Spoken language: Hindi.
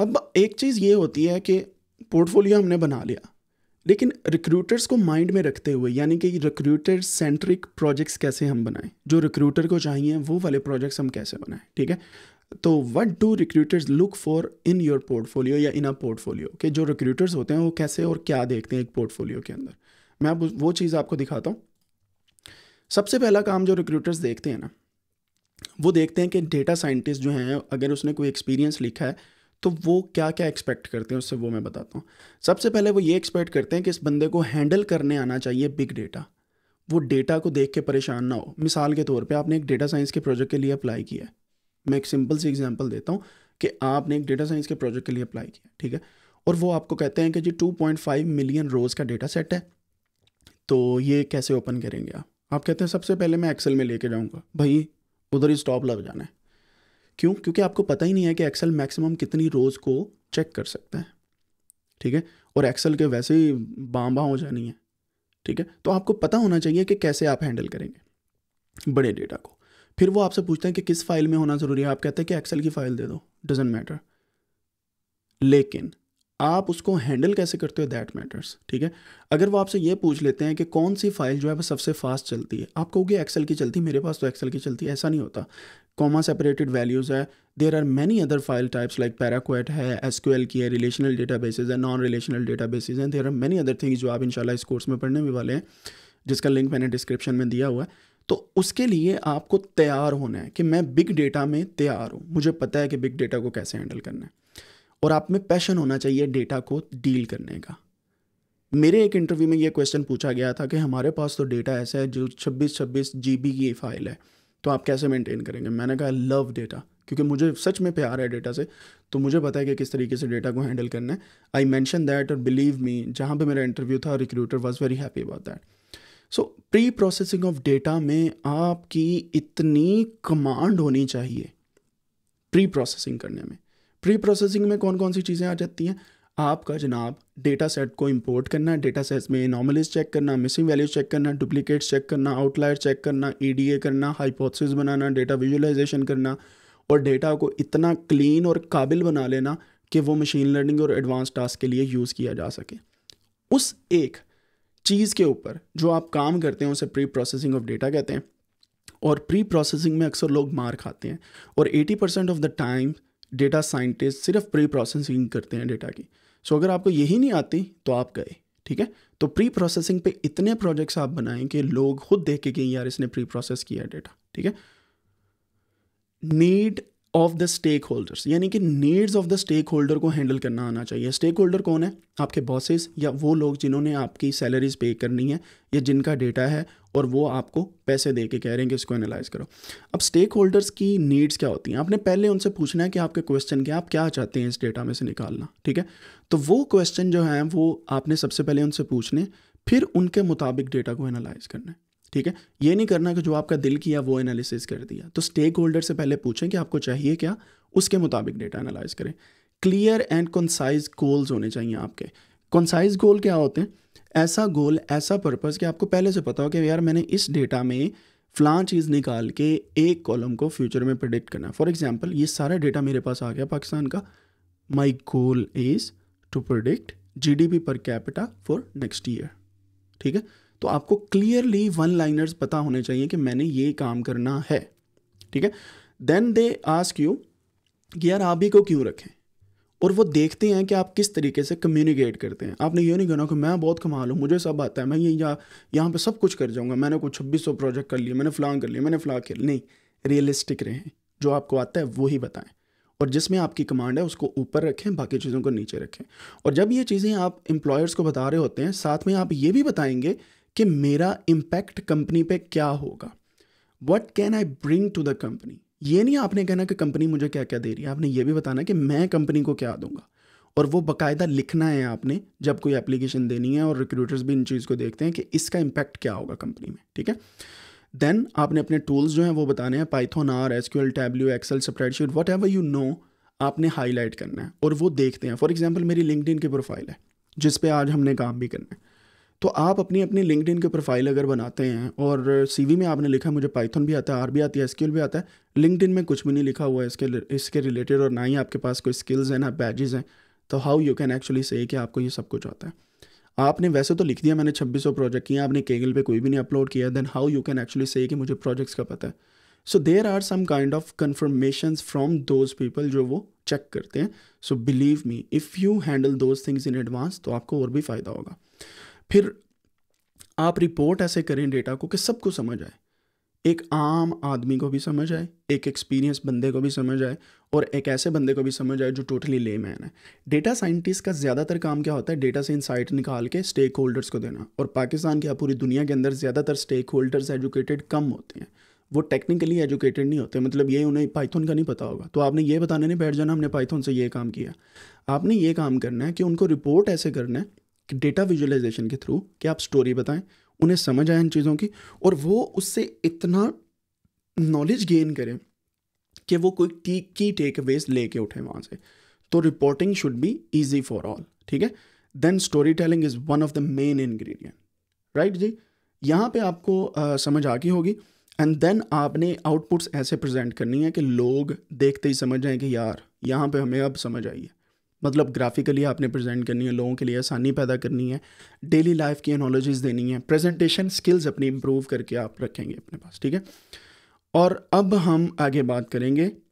अब एक चीज़ ये होती है कि पोर्टफोलियो हमने बना लिया लेकिन रिक्रूटर्स को माइंड में रखते हुए यानी कि रिक्रूटर सेंट्रिक प्रोजेक्ट्स कैसे हम बनाएं जो रिक्रूटर को चाहिए वो वाले प्रोजेक्ट्स हम कैसे बनाएं ठीक है तो what do recruiters look for in your portfolio या इन अ पोर्टफोलियो के जो रिक्रूटर्स होते हैं वो कैसे और क्या देखते हैं एक पोर्टफोलियो के अंदर मैं अब वो चीज़ आपको दिखाता हूँ सबसे पहला काम जो रिक्रूटर्स देखते हैं ना वो देखते हैं कि डेटा साइंटिस्ट जो हैं अगर उसने कोई एक्सपीरियंस लिखा है तो वो क्या क्या एक्सपेक्ट करते हैं उससे वो मैं बताता हूँ सबसे पहले वो ये एक्सपेक्ट करते हैं कि इस बंदे को हैंडल करने आना चाहिए बिग डेटा वो डेटा को देख के परेशान ना हो मिसाल के तौर पे आपने एक डेटा साइंस के प्रोजेक्ट के लिए अप्लाई किया है मैं एक सिंपल सी एग्जांपल देता हूँ कि आपने एक डेटा साइंस के प्रोजेक्ट के लिए अप्लाई किया ठीक है और वो आपको कहते हैं कि जी 2.5 मिलियन रोज़ का डेटा सेट है तो ये कैसे ओपन करेंगे आप कहते हैं सबसे पहले मैं एक्सेल में लेके जाऊँगा भाई उधर ही स्टॉप लग जाना है क्यों क्योंकि आपको पता ही नहीं है कि एक्सेल मैक्सिमम कितनी रोज़ को चेक कर सकता है ठीक है और एक्सेल के वैसे ही बाँ हो जानी है ठीक है तो आपको पता होना चाहिए कि कैसे आप हैंडल करेंगे बड़े डेटा को फिर वो आपसे पूछते हैं कि किस फाइल में होना ज़रूरी है आप कहते हैं कि एक्सेल की फ़ाइल दे दो डजेंट मैटर लेकिन आप उसको हैंडल कैसे करते हो दैट मैटर्स ठीक है अगर वो आपसे ये पूछ लेते हैं कि कौन सी फाइल जो है वो सबसे फास्ट चलती है आप कहोगे एक्सेल की चलती मेरे पास तो एक्सेल की चलती ऐसा नहीं होता कॉमा सेपरेटेड वैल्यूज़ है there are many other file types like parquet है एस की है रिलेशनल डेटा बेसिस है नॉन रिलेशनल डेटा बेसिस हैं there are many other things जो आप इनशाला इस कोर्स में पढ़ने भी वाले हैं जिसका लिंक मैंने डिस्क्रिप्शन में दिया हुआ है तो उसके लिए आपको तैयार होना है कि मैं बिग डेटा में तैयार हूँ मुझे पता है कि बिग डेटा को कैसे हैंडल करना है और आप में पैशन होना चाहिए डेटा को डील करने का मेरे एक इंटरव्यू में ये क्वेश्चन पूछा गया था कि हमारे पास तो डेटा ऐसा है जो 26 26 जीबी की फाइल है तो आप कैसे मेंटेन करेंगे मैंने कहा लव डेटा क्योंकि मुझे सच में प्यार है डेटा से तो मुझे पता है कि किस तरीके से डेटा को हैंडल करना है आई मैंशन दैट और बिलीव मी जहाँ पे मेरा इंटरव्यू था recruiter was very happy about that so pre processing of data में आपकी इतनी कमांड होनी चाहिए प्री प्रोसेसिंग करने में प्री प्रोसेसिंग में कौन कौन सी चीज़ें आ जाती हैं आपका जनाब डेटा सेट को इंपोर्ट करना डेटा सेट्स में नॉमलीज चेक करना मिसिंग वैल्यूज चेक करना डुप्लीकेट चेक करना आउटलायर चेक करना ई करना हाइपोथेसिस बनाना डेटा विजुअलाइजेशन करना और डेटा को इतना क्लीन और काबिल बना लेना कि वो मशीन लर्निंग और एडवांस टास्क के लिए यूज़ किया जा सके उस एक चीज़ के ऊपर जो आप काम करते हैं उसे प्री प्रोसेसिंग ऑफ डेटा कहते हैं और प्री प्रोसेसिंग में अक्सर लोग मार खाते हैं और 80 percent of the time data scientist सिर्फ प्री प्रोसेसिंग करते हैं डेटा की सो अगर आपको यही नहीं आती तो आप गए ठीक है तो प्री प्रोसेसिंग पे इतने प्रोजेक्ट्स आप बनाएं कि लोग खुद देख के यार इसने प्री प्रोसेस किया डेटा ठीक है need of the stakeholders यानी कि needs of the stakeholder को हैंडल करना आना चाहिए स्टेक होल्डर कौन है आपके बॉसेस या वो लोग जिन्होंने आपकी सैलरीज पे करनी है या जिनका डेटा है और वो आपको पैसे दे के कह रहे हैं कि इसको एनालाइज करो अब स्टेक होल्डर्स की नीड्स क्या होती हैं आपने पहले उनसे पूछना है कि आपके क्वेश्चन क्या आप क्या चाहते हैं इस डेटा में से निकालना ठीक है तो वो क्वेश्चन जो हैं वो आपने सबसे पहले उनसे पूछने फिर उनके मुताबिक डेटा को एनालाइज करना है ठीक है ये नहीं करना कि जो आपका दिल किया वो एनालिसिस कर दिया तो स्टेक होल्डर से पहले पूछें कि आपको चाहिए क्या उसके मुताबिक डेटा एनालाइज करें क्लियर एंड कंसाइज गोल्स होने चाहिए आपके कंसाइज गोल क्या होते हैं ऐसा गोल ऐसा पर्पस कि आपको पहले से पता हो कि यार मैंने इस डेटा में फ्लान चीज़ निकाल के एक कॉलम को फ्यूचर में प्रडिक्ट करना है फॉर एग्जाम्पल ये सारा डेटा मेरे पास आ गया पाकिस्तान का my goal is to predict G D P per capita for next year ठीक है तो आपको क्लियरली वन लाइनर्स पता होने चाहिए कि मैंने ये काम करना है ठीक है देन दे आस्क यू कि यार आप ही को क्यों रखें और वो देखते हैं कि आप किस तरीके से कम्युनिकेट करते हैं आपने ये नहीं कहना कि मैं बहुत कमा लूँ मुझे सब आता है मैं ये यहाँ यहाँ पर सब कुछ कर जाऊँगा मैंने कुछ छब्बीस सौ प्रोजेक्ट कर लिए मैंने फ़लाँ कर लिया मैंने फ़लाँ कर नहीं रियलिस्टिक रहें जो आपको आता है वो ही बताएं और जिसमें आपकी कमांड है उसको ऊपर रखें बाकी चीज़ों को नीचे रखें और जब ये चीज़ें आप एम्प्लॉयर्स को बता रहे होते हैं साथ में आप ये भी बताएंगे कि मेरा इम्पैक्ट कंपनी पे क्या होगा what can I bring to the company ये नहीं आपने कहना कि कंपनी मुझे क्या क्या दे रही है आपने ये भी बताना कि मैं कंपनी को क्या दूंगा और वो बाकायदा लिखना है आपने जब कोई एप्लीकेशन देनी है और रिक्रूटर्स भी इन चीज़ को देखते हैं कि इसका इम्पैक्ट क्या होगा कंपनी में ठीक है देन आपने अपने टूल्स जो हैं वो बताने हैं Python R S Q L Tableau Excel spreadsheet whatever you know आपने हाईलाइट करना है और वो देखते हैं फॉर एग्जाम्पल मेरी लिंकड की प्रोफाइल है जिस पर आज हमने काम भी करना है तो आप अपनी अपनी लिंकड के प्रोफाइल अगर बनाते हैं और सी में आपने लिखा मुझे पाइथन भी आता है आर भी आती है स्किल भी आता है लिंकड में कुछ भी नहीं लिखा हुआ है इसके इसके रिलेटेड और ना ही आपके पास कोई स्किल्स हैं ना बैजेज़ हैं तो how you can actually say कि आपको ये सब कुछ आता है आपने वैसे तो लिख दिया मैंने छब्बीस सौ प्रोजेक्ट किया आपने केगल पे कोई भी नहीं अपलोड किया then how you can actually say कि मुझे प्रोजेक्ट्स का पता है so there are some kind of confirmation from those people जो वो चेक करते हैं so believe me if you handle those things in advance तो आपको और भी फ़ायदा होगा फिर आप रिपोर्ट ऐसे करें डेटा को कि सबको समझ आए एक आम आदमी को भी समझ आए एक एक्सपीरियंस बंदे को भी समझ आए और एक ऐसे बंदे को भी समझ आए जो टोटली ले मैन है डेटा साइंटिस्ट का ज़्यादातर काम क्या होता है डेटा से इंसाइट निकाल के स्टेक होल्डर्स को देना और पाकिस्तान क्या पूरी दुनिया के अंदर ज़्यादातर स्टेक होल्डर्स एजुकेटेड कम होते हैं वो टेक्निकली एजुकेटेड नहीं होते मतलब ये उन्हें पाइथन का नहीं पता होगा तो आपने ये बताने नहीं बैठ जाना हमने पाइथन से ये काम किया आपने ये काम करना है कि उनको रिपोर्ट ऐसे करना है डेटा विजुअलाइजेशन के थ्रू कि आप स्टोरी बताएं उन्हें समझ आए इन चीज़ों की और वो उससे इतना नॉलेज गेन करें कि वो कोई की की टेक अवेज लेके उठें वहाँ से तो reporting should be easy for all ठीक है then story telling is one of the main ingredient right जी यहाँ पे आपको आ, समझ आ गई होगी एंड देन आपने आउटपुट्स ऐसे प्रेजेंट करनी है कि लोग देखते ही समझ जाएं कि यार यहाँ पे हमें अब समझ आई है मतलब ग्राफिकली आपने प्रेजेंट करनी है लोगों के लिए आसानी पैदा करनी है डेली लाइफ की एनोलॉजीज़ देनी है प्रेजेंटेशन स्किल्स अपनी इम्प्रूव करके आप रखेंगे अपने पास ठीक है और अब हम आगे बात करेंगे